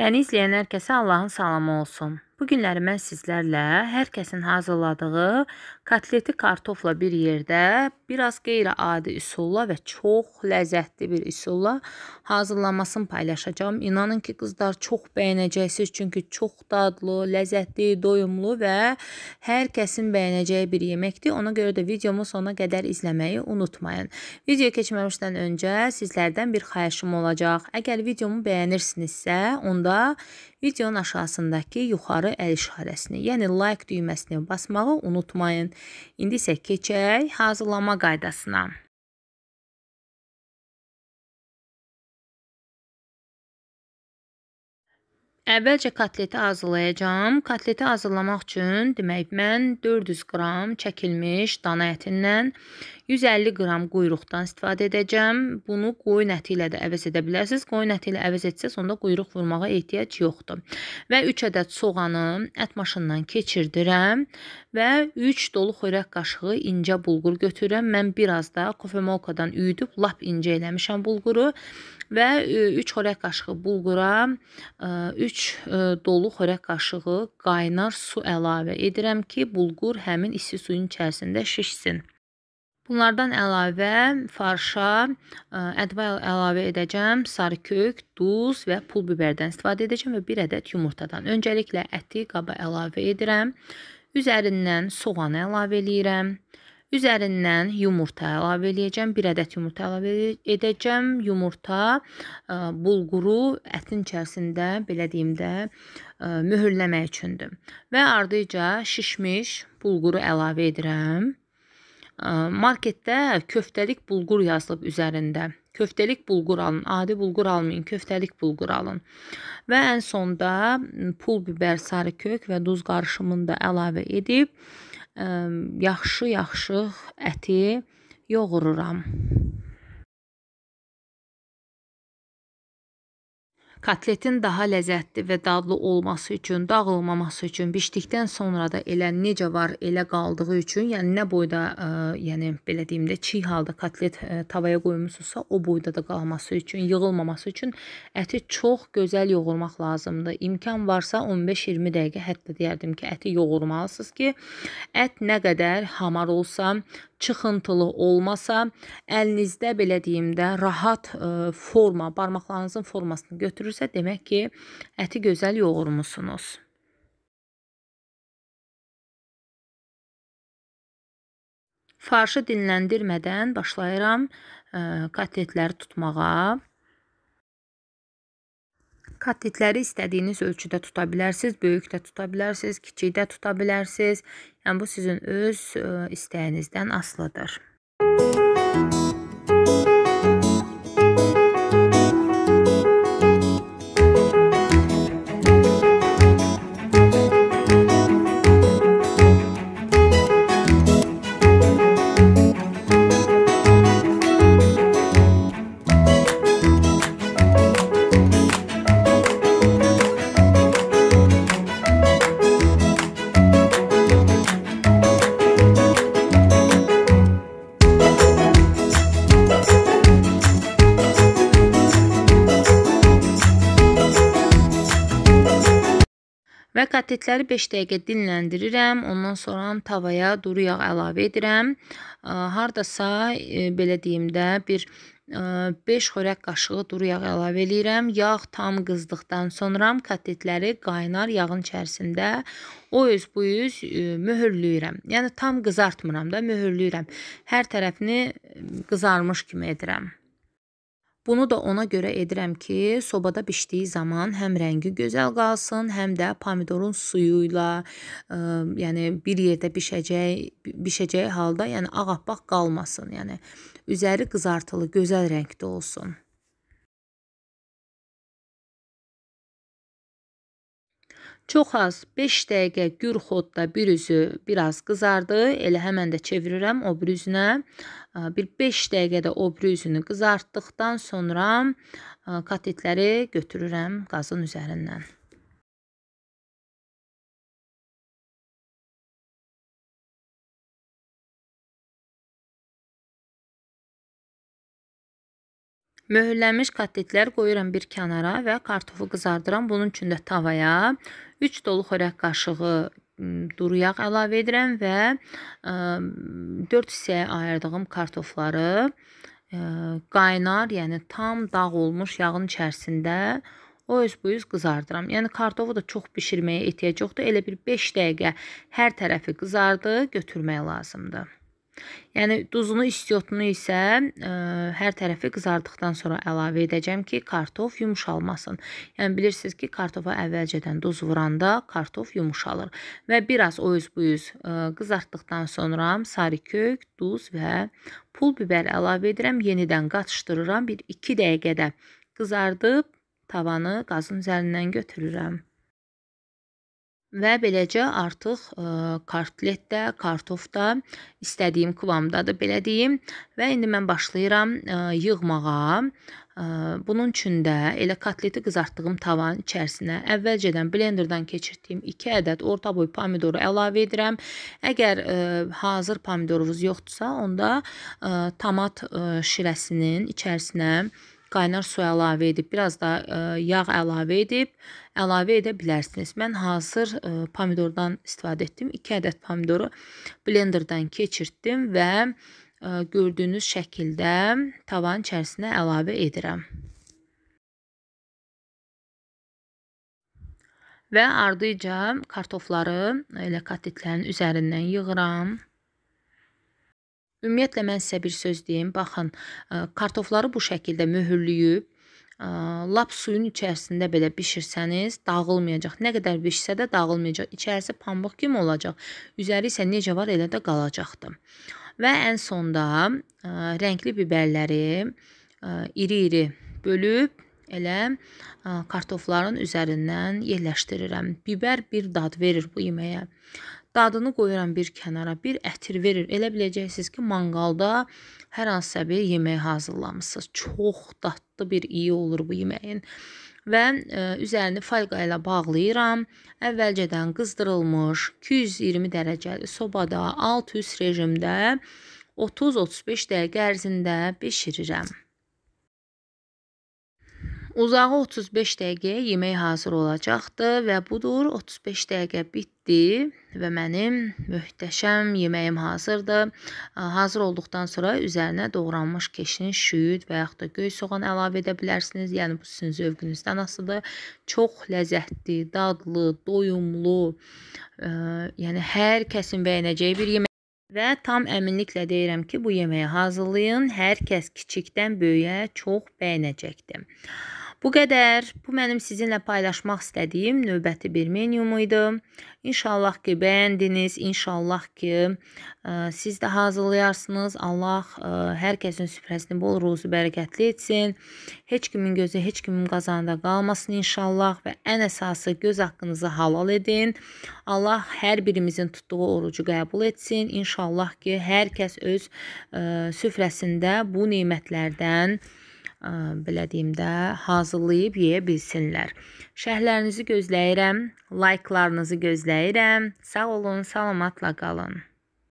Məni izləyən hər kəsə Allahın salamı olsun. Bu günləri mən sizlərlə hər kəsin hazırladığı kotleti kartofla bir yerdə biraz qeyri-adi üsulla və çox ləzzətli bir üsulla hazırlanmasını paylaşacağam. İnanın ki, qızlar çox bəyənəcəksiniz, çünki çox dadlı, ləzzətli, doyumlu və hər kəsin bəyənəcəyi bir yeməkdir. Ona görə də videomu sona qədər izləməyi unutmayın. Video keçməmişdən öncə sizlərdən bir xahişim olacaq. Əgər videomu bəyənirsinizsə, onda Videonun aşağısındakı yuxarı əl işarəsini, yəni like düyməsini basmağı unutmayın. İndi isə keçək hazırlama qaydasına. Əvvəlcə kotleti hazırlayacağam. Kotleti hazırlamaq üçün demək mən 400 qram çəkilmiş dana ətindən 150 qram quyruqdan istifadə edəcəm. Bunu qoyun əti ilə də əvəz edə bilərsiniz. Qoyun əti ilə əvəz etsəz, onda quyruq vurmağa ehtiyac yoxdur. Və 3 ədəd soğanı ət maşından keçirdirəm və 3 dolu xörək qaşığı incə bulqur götürürəm. Mən bir az da kofemolkadan üyüdüb lap incə eləmişəm bulquru və 3 e, xörək qaşığı bulqura 3 e, e, dolu xörək qaşığı qaynar su əlavə edirəm ki, bulqur həmin isti suyun içərisində şişsin. Bunlardan əlavə farşa, ədva əlavə edəcəm, sarı kök, duz və pul biberdən istifadə edəcəm və bir ədəd yumurtadan. Öncəliklə əti qaba əlavə edirəm. Üzərindən soğanı əlavə eləyirəm. Üzərindən yumurta əlavə eləyəcəm. Bir ədəd yumurta əlavə edəcəm. Yumurta e, bulquru ətin içərisində, belə deyim də, e, möhürləmək üçündür. Və ardınca şişmiş bulquru əlavə edirəm. E, marketdə köftəlik bulqur yazılıb üzərində. Köftəlik bulqur alın, adi bulqur almayın, köftəlik bulqur alın. Və ən sonda pul biber, sarı kök və duz qarışımını da əlavə edib yaxşı-yaxşı əti yoğururam. Kotletin daha ləzzətli və dadlı olması üçün, dağılmaması üçün bişdikdən sonra da elə necə var, elə qaldığı üçün, yəni nə boyda, ə, e, yəni belə deyim də, çiy halda kotlet ə, e, tavaya qoymusunuzsa, o boyda da qalması üçün, yığılmaması üçün əti çox gözəl yoğurmaq lazımdır. İmkan varsa 15-20 dəqiqə, hətta deyərdim ki, əti yoğurmalısınız ki, ət nə qədər hamar olsa, çıxıntılı olmasa, əlinizdə belə deyim də rahat ə, e, forma, barmaqlarınızın formasını götürürsə, demək ki, əti gözəl yoğurmusunuz. Farşı dinləndirmədən başlayıram ə, e, kotletləri tutmağa. Katitləri istədiyiniz ölçüdə tuta bilərsiniz, böyük də tuta bilərsiniz, kiçik də tuta bilərsiniz. Yəni bu sizin öz istəyinizdən asılıdır. Və kotletləri 5 dəqiqə dinləndirirəm. Ondan sonra tavaya duru yağ əlavə edirəm. Hardasa e, belə deyim də bir 5 e, xörək qaşığı duru yağ əlavə eləyirəm. Yağ tam qızdıqdan sonra kotletləri qaynar yağın içərisində o öz bu yüz e, möhürlüyürəm. Yəni tam qızartmıram da, möhürlüyürəm. Hər tərəfini qızarmış kimi edirəm. Bunu da ona görə edirəm ki, sobada bişdiyi zaman həm rəngi gözəl qalsın, həm də pomidorun suyu ilə, ə, yəni bir yerdə bişəcək, bişəcəyi halda, yəni ağappaq qalmasın, yəni üzəri qızartılı, gözəl rəngdə olsun. Çox az 5 dəqiqə gür xodda bir üzü biraz qızardı. Elə həmən də çevirirəm o bir üzünə. Bir 5 dəqiqədə o bir üzünü qızartdıqdan sonra kotletləri götürürəm qazın üzərindən. Möhürlənmiş kotletlər qoyuram bir kənara və kartofu qızardıram. Bunun üçün də tavaya 3 dolu xörək qaşığı duru yağ əlavə edirəm və 4 hissəyə ayırdığım kartofları qaynar, yəni tam dağ olmuş yağın içərisində o öz bu yüz qızardıram. Yəni kartofu da çox bişirməyə ehtiyac yoxdur. Elə bir 5 dəqiqə hər tərəfi qızardı, götürmək lazımdır. Yəni duzunu, istiotunu isə ə, e, hər tərəfi qızardıqdan sonra əlavə edəcəm ki, kartof yumşalmasın. Yəni bilirsiniz ki, kartofa əvvəlcədən duz vuranda kartof yumşalır və biraz o üz bu üz ə, e, qızartdıqdan sonra sarikök, duz və pul biber əlavə edirəm, yenidən qatışdırıram, bir 2 dəqiqədə qızardıb tavanı qazın üzərindən götürürəm. Və beləcə artıq ə, kartletdə, kartofda istədiyim kıvamdadır, belə deyim. Və indi mən başlayıram ə, yığmağa. Ə, bunun üçün də elə katleti qızartdığım tavan içərisinə əvvəlcədən blenderdan keçirdiyim 2 ədəd orta boy pomidoru əlavə edirəm. Əgər ə, hazır pomidorunuz yoxdursa, onda ə, tomat ə, şirəsinin içərisinə qaynar su əlavə edib, biraz da e, yağ əlavə edib, əlavə edə bilərsiniz. Mən hazır e, pomidordan istifadə etdim. 2 ədəd pomidoru blenderdan keçirtdim və e, gördüyünüz şəkildə tavan içərisinə əlavə edirəm. Və ardıyca kartofları elə katetlərin üzərindən yığıram. Ümumiyyətlə mən sizə bir söz deyim. Baxın, kartofları bu şəkildə möhürləyib lap suyun içərisində belə bişirsəniz dağılmayacaq. Nə qədər bişsə də dağılmayacaq. İçərisi pambıq kimi olacaq. Üzəri isə necə var elə də qalacaqdı. Və ən sonda ə, rəngli biberləri iri-iri bölüb elə ə, kartofların üzərindən yerləşdirirəm. Biber bir dad verir bu yeməyə. Dadını qoyuram bir kənara, bir ətir verir. Elə biləcəksiniz ki, manqalda hər hansısa bir yemək hazırlamısınız. Çox dadlı bir iyi olur bu yeməyin. Və ə, e, üzərini folqa ilə bağlayıram. Əvvəlcədən qızdırılmış 220 dərəcəli sobada alt üst rejimdə 30-35 dəqiqə ərzində bişirirəm. Uzağı 35 dəqiqəyə yemək hazır olacaqdı və budur 35 dəqiqə bitdi və mənim möhtəşəm yeməyim hazırdır. Hazır olduqdan sonra üzərinə doğranmış keşin, şüyüd və yaxud da göy soğan əlavə edə bilərsiniz. Yəni bu sizin zövqünüzdən asılıdır. Çox ləzzətli, dadlı, doyumlu, ə, yəni hər kəsin bəyənəcəyi bir yemək Və tam əminliklə deyirəm ki, bu yeməyi hazırlayın. Hər kəs kiçikdən böyüyə çox bəyənəcəkdir. Bu qədər. Bu mənim sizinlə paylaşmaq istədiyim növbəti bir menium idi. İnşallah ki, bəyəndiniz, inşallah ki, ə, e, siz də hazırlayarsınız. Allah ə, e, hər kəsin süfrəsini bol ruzu bərəkətli etsin. Heç kimin gözü heç kimin qazanında qalmasın inşallah və ən əsası göz haqqınızı halal edin. Allah hər birimizin tutduğu orucu qəbul etsin. İnşallah ki, hər kəs öz ə, e, süfrəsində bu nemətlərdən belə deyim də, hazırlayıb yeyə bilsinlər. Şərhlərinizi gözləyirəm, layqlarınızı gözləyirəm. Sağ olun, salamatla qalın.